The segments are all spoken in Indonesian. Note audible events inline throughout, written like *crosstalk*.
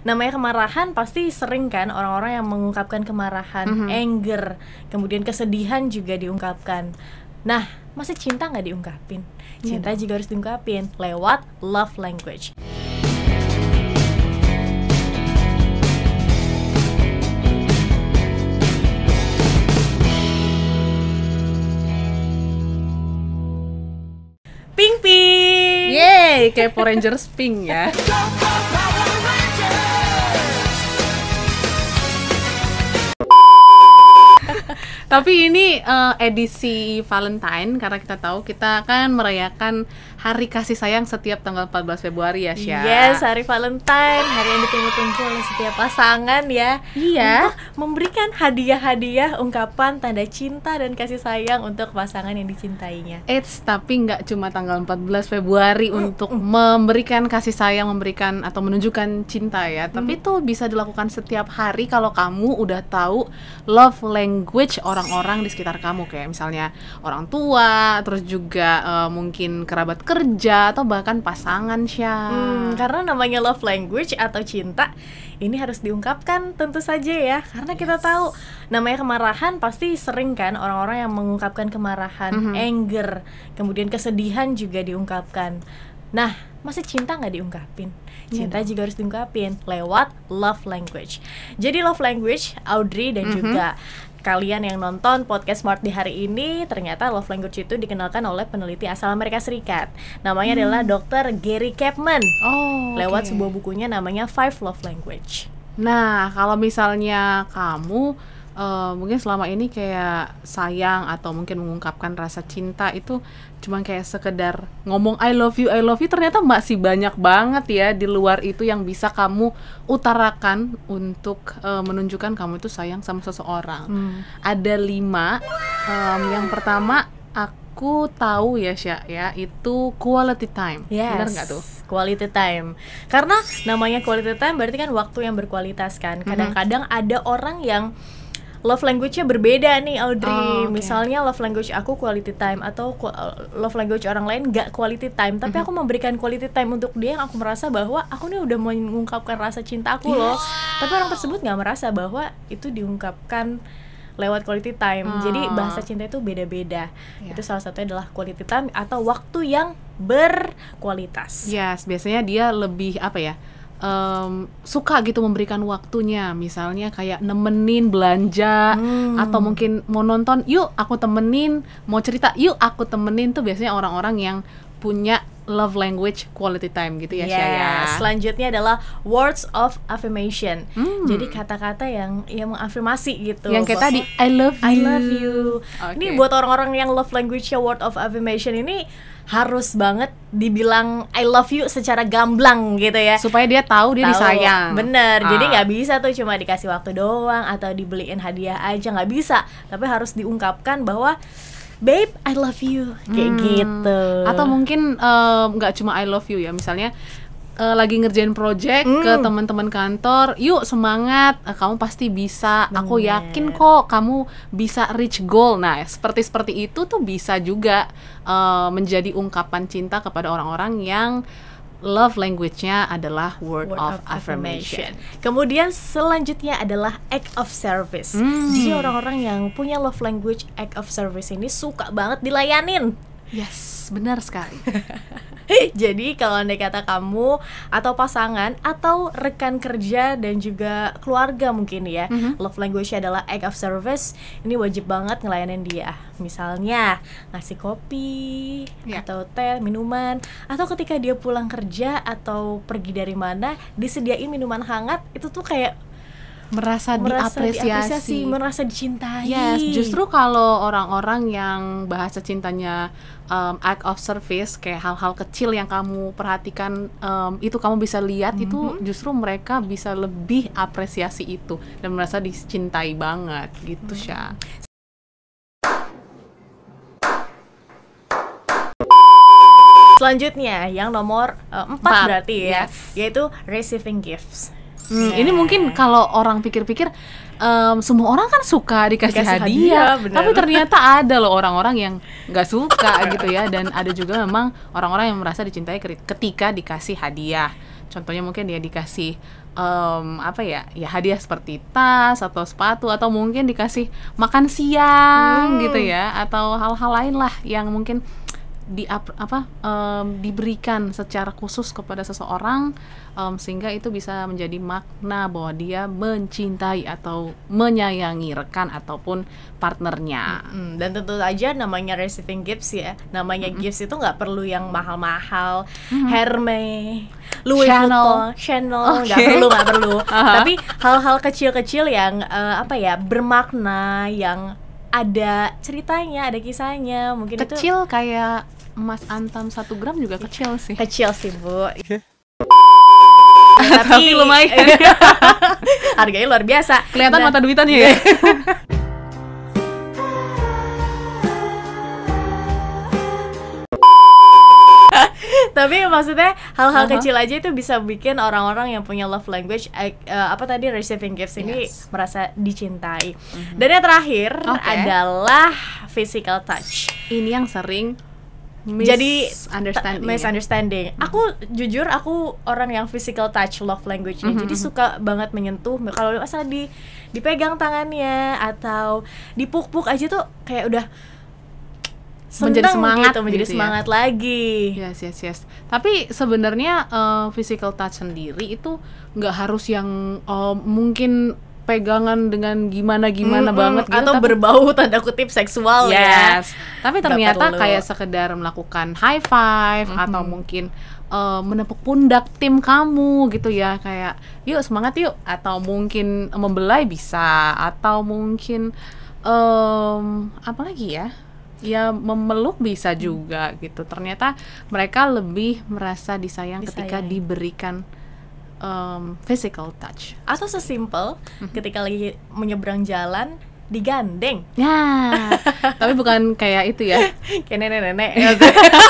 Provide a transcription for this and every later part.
namanya kemarahan pasti sering kan orang-orang yang mengungkapkan kemarahan, mm -hmm. anger, kemudian kesedihan juga diungkapkan. Nah, masih cinta nggak diungkapin? Iya cinta yeah. juga harus diungkapin lewat love language. Ping Ping. Yeay, kayak Power Rangers Pink ya. *laughs* Tapi ini uh, edisi Valentine karena kita tahu kita akan merayakan Hari Kasih Sayang setiap tanggal 14 Februari ya, Syah. Yes, Hari Valentine, hari yang ditunggu-tunggu oleh setiap pasangan ya. Iya. Untuk memberikan hadiah-hadiah, ungkapan tanda cinta dan kasih sayang untuk pasangan yang dicintainya. It's tapi nggak cuma tanggal 14 Februari mm. untuk memberikan kasih sayang, memberikan atau menunjukkan cinta ya. Mm. Tapi itu bisa dilakukan setiap hari kalau kamu udah tahu love language orang orang-orang di sekitar kamu kayak misalnya orang tua, terus juga uh, mungkin kerabat kerja atau bahkan pasangan sih Hmm, karena namanya love language atau cinta ini harus diungkapkan tentu saja ya karena yes. kita tahu namanya kemarahan pasti sering kan orang-orang yang mengungkapkan kemarahan, mm -hmm. anger, kemudian kesedihan juga diungkapkan. Nah, masih cinta nggak diungkapin? Iya cinta yeah. juga harus diungkapin lewat love language. Jadi love language Audrey dan mm -hmm. juga kalian yang nonton podcast Smart di hari ini, ternyata love language itu dikenalkan oleh peneliti asal Amerika Serikat. Namanya hmm. adalah Dr. Gary Chapman. Oh, lewat sebuah bukunya namanya Five Love Language. Nah, kalau misalnya kamu uh, mungkin selama ini kayak sayang atau mungkin mengungkapkan rasa cinta itu cuma kayak sekedar ngomong I love you I love you ternyata masih banyak banget ya di luar itu yang bisa kamu utarakan untuk uh, menunjukkan kamu itu sayang sama seseorang hmm. ada lima um, yang pertama aku tahu ya Sya ya itu quality time yes. benar nggak tuh quality time karena namanya quality time berarti kan waktu yang berkualitas kan mm-hmm. kadang-kadang ada orang yang love language-nya berbeda nih Audrey. Oh, okay. Misalnya love language aku quality time atau uh, love language orang lain gak quality time, tapi mm -hmm. aku memberikan quality time untuk dia yang aku merasa bahwa aku nih udah mengungkapkan rasa cinta aku yes. loh. Tapi orang tersebut gak merasa bahwa itu diungkapkan lewat quality time. Hmm. Jadi bahasa cinta itu beda-beda. Yeah. Itu salah satunya adalah quality time atau waktu yang berkualitas. Yes, biasanya dia lebih apa ya? um, suka gitu memberikan waktunya misalnya kayak nemenin belanja hmm. atau mungkin mau nonton yuk aku temenin mau cerita yuk aku temenin tuh biasanya orang-orang yang punya love language quality time gitu ya, ya yes. Selanjutnya adalah words of affirmation. Hmm. Jadi kata-kata yang yang mengafirmasi gitu. Yang kayak tadi I love you. I love you. Okay. Ini buat orang-orang yang love language-nya word of affirmation ini harus banget dibilang I love you secara gamblang gitu ya supaya dia tahu dia tahu, disayang bener ah. jadi nggak bisa tuh cuma dikasih waktu doang atau dibeliin hadiah aja nggak bisa tapi harus diungkapkan bahwa babe I love you kayak hmm. gitu atau mungkin eh, nggak uh, cuma I love you ya misalnya uh, lagi ngerjain project hmm. ke teman-teman kantor, yuk semangat, uh, kamu pasti bisa. Bener. Aku yakin kok kamu bisa reach goal. Nah, seperti seperti itu tuh bisa juga uh, menjadi ungkapan cinta kepada orang-orang yang love language-nya adalah word, word of, of affirmation. affirmation. Kemudian selanjutnya adalah act of service. Hmm. Jadi orang-orang yang punya love language act of service ini suka banget dilayanin. Yes, benar sekali. *laughs* Jadi kalau anda kata kamu atau pasangan atau rekan kerja dan juga keluarga mungkin ya, mm-hmm. love language adalah act of service. Ini wajib banget ngelayanin dia. Misalnya ngasih kopi yeah. atau teh, minuman, atau ketika dia pulang kerja atau pergi dari mana disediain minuman hangat itu tuh kayak merasa, merasa diapresiasi. diapresiasi, merasa dicintai. Yes, justru kalau orang-orang yang bahasa cintanya um, act of service kayak hal-hal kecil yang kamu perhatikan um, itu kamu bisa lihat mm -hmm. itu mm-hmm. justru mereka bisa lebih apresiasi itu dan merasa dicintai banget gitu, mm -hmm. Selanjutnya yang nomor uh, empat, empat berarti ya, yes. yaitu receiving gifts. Hmm, yeah. Ini mungkin kalau orang pikir-pikir um, semua orang kan suka dikasih, dikasih hadiah, hadiah tapi ternyata ada loh orang-orang yang nggak suka gitu ya dan ada juga memang orang-orang yang merasa dicintai ketika dikasih hadiah. Contohnya mungkin dia dikasih um, apa ya ya hadiah seperti tas atau sepatu atau mungkin dikasih makan siang hmm. gitu ya atau hal-hal lain lah yang mungkin di apa um, diberikan secara khusus kepada seseorang um, sehingga itu bisa menjadi makna bahwa dia mencintai atau menyayangi rekan ataupun partnernya. Mm-hmm. Dan tentu saja namanya receiving gifts ya. Namanya mm-hmm. gifts itu nggak perlu yang mahal-mahal, mm-hmm. Hermes, Louis Channel Vuitton, Chanel, nggak perlu nggak perlu. *laughs* Tapi hal-hal kecil-kecil yang uh, apa ya bermakna yang ada ceritanya, ada kisahnya, mungkin kecil itu kecil kayak emas antam satu gram juga kecil sih kecil sih bu tapi, tapi lumayan *laughs* harganya luar biasa kelihatan Dan, mata duitannya ya *laughs* tapi maksudnya hal-hal kecil aja itu bisa bikin orang-orang yang punya love language eh, eh, apa tadi receiving gifts yes. ini merasa dicintai mhm. dan yang terakhir adalah physical touch ini yang sering Mis jadi understanding. misunderstanding. Ya? Hmm. Aku jujur aku orang yang physical touch love language mm -hmm. jadi hmm, hmm. suka banget menyentuh. Kalau misalnya di dipegang tangannya atau dipuk-puk aja tuh kayak udah menjadi semangat gitu, menjadi gitu ya? semangat ya. lagi. Yes yes yes. Tapi sebenarnya uh, physical touch sendiri itu nggak harus yang uh, mungkin pegangan dengan gimana gimana mm, -hmm. banget gitu atau tapi, berbau *laughs* tanda kutip seksual ya. yes. ya tapi ternyata kayak sekedar melakukan high five mm -hmm. atau mungkin uh, menepuk pundak tim kamu gitu ya kayak yuk semangat yuk atau mungkin membelai bisa atau mungkin um, apa lagi ya ya memeluk bisa mm. juga gitu ternyata mereka lebih merasa disayang, disayang. ketika diberikan um, physical touch atau sesimpel mm -hmm. ketika lagi menyeberang jalan digandeng. Nah, *laughs* tapi bukan kayak itu ya. *laughs* kayak nenek-nenek.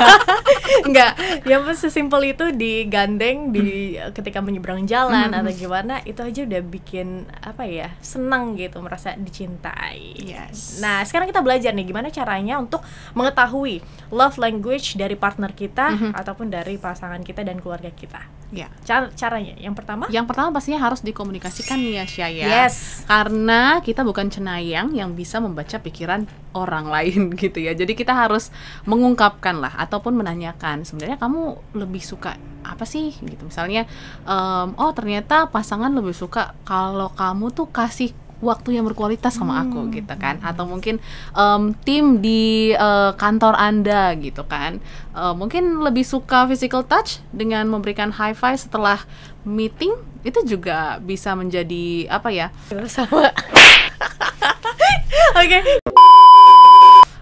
*laughs* Enggak, ya sesimpel itu digandeng di ketika menyeberang jalan atau gimana, itu aja udah bikin apa ya? senang gitu, merasa dicintai. Yes. Nah, sekarang kita belajar nih gimana caranya untuk mengetahui love language dari partner kita mm-hmm. ataupun dari pasangan kita dan keluarga kita. Ya. Car caranya yang pertama? Yang pertama pastinya harus dikomunikasikan nih ya, Syaya. Yes. Karena kita bukan cenai sayang yang bisa membaca pikiran orang lain *laughs* gitu ya. Jadi kita harus mengungkapkan lah ataupun menanyakan sebenarnya kamu lebih suka apa sih gitu. Misalnya um, oh ternyata pasangan lebih suka kalau kamu tuh kasih waktu yang berkualitas sama aku hmm. gitu kan atau mungkin um, tim di uh, kantor anda gitu kan uh, mungkin lebih suka physical touch dengan memberikan high five setelah meeting itu juga bisa menjadi apa ya sama Oke. Okay.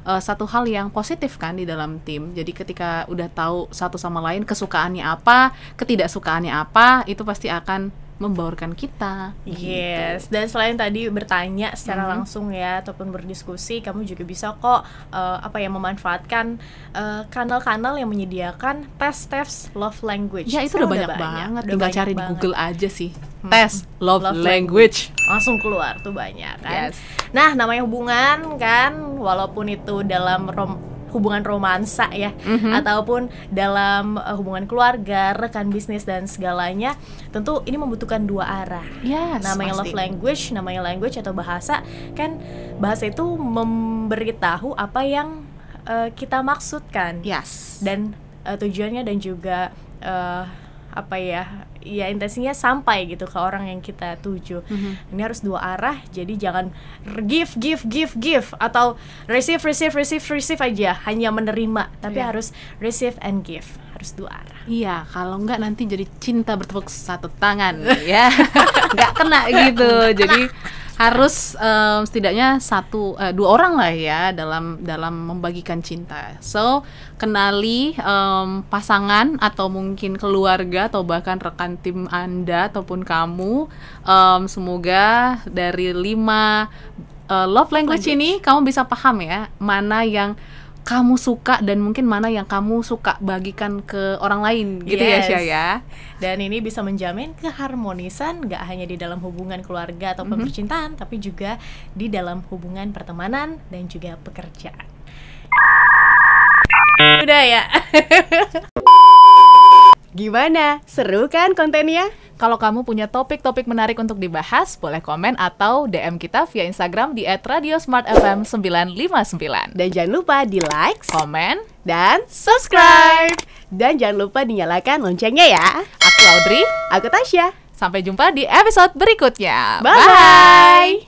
Uh, eh, satu hal yang positif kan di dalam tim. Jadi ketika udah tahu satu sama lain kesukaannya apa, ketidaksukaannya apa, itu pasti akan membaurkan kita. Yes. Gitu. Dan selain tadi bertanya secara mm-hmm. langsung ya ataupun berdiskusi, kamu juga bisa kok uh, apa ya memanfaatkan kanal eh, kanal-kanal yang menyediakan test tes love language. Ya itu kan udah banyak, banyak banget. Udah Tinggal cari banget. di Google aja sih hmm. tes love, love language. language langsung keluar tuh banyak kan. Yes. Nah, namanya hubungan kan walaupun itu dalam rom hubungan romansa ya mm-hmm. ataupun dalam eh, hubungan keluarga, rekan bisnis dan segalanya, tentu ini membutuhkan dua arah. Yes, namanya pasti. love language, namanya language atau bahasa kan bahasa itu memberitahu apa yang uh, kita maksudkan. Yes. Dan uh, tujuannya dan juga uh, apa ya ya intensinya sampai gitu ke orang yang kita tuju. Mm-hmm. Ini harus dua arah, jadi jangan give give give give atau receive receive receive receive aja, hanya menerima, tapi yeah. harus receive and give, harus dua arah. Iya, kalau enggak nanti jadi cinta bertepuk satu tangan *laughs* ya. nggak kena gitu. Jadi harus um, setidaknya satu uh, dua orang lah ya dalam dalam membagikan cinta. So kenali um, pasangan atau mungkin keluarga atau bahkan rekan tim anda ataupun kamu. Um, semoga dari lima uh, love language, language ini kamu bisa paham ya mana yang kamu suka dan mungkin mana yang kamu suka bagikan ke orang lain gitu ya, yes. ya Syah ya. Dan ini bisa menjamin keharmonisan gak hanya di dalam hubungan keluarga atau mm -hmm. percintaan tapi juga di dalam hubungan pertemanan dan juga pekerjaan. Udah ya. *laughs* Gimana? Seru kan kontennya? Kalau kamu punya topik-topik menarik untuk dibahas, boleh komen atau DM kita via Instagram di @radiosmartfm959. Dan jangan lupa di like, komen, dan subscribe. Dan jangan lupa dinyalakan loncengnya ya. Aku Audrey, aku Tasya. Sampai jumpa di episode berikutnya. Bye. Bye.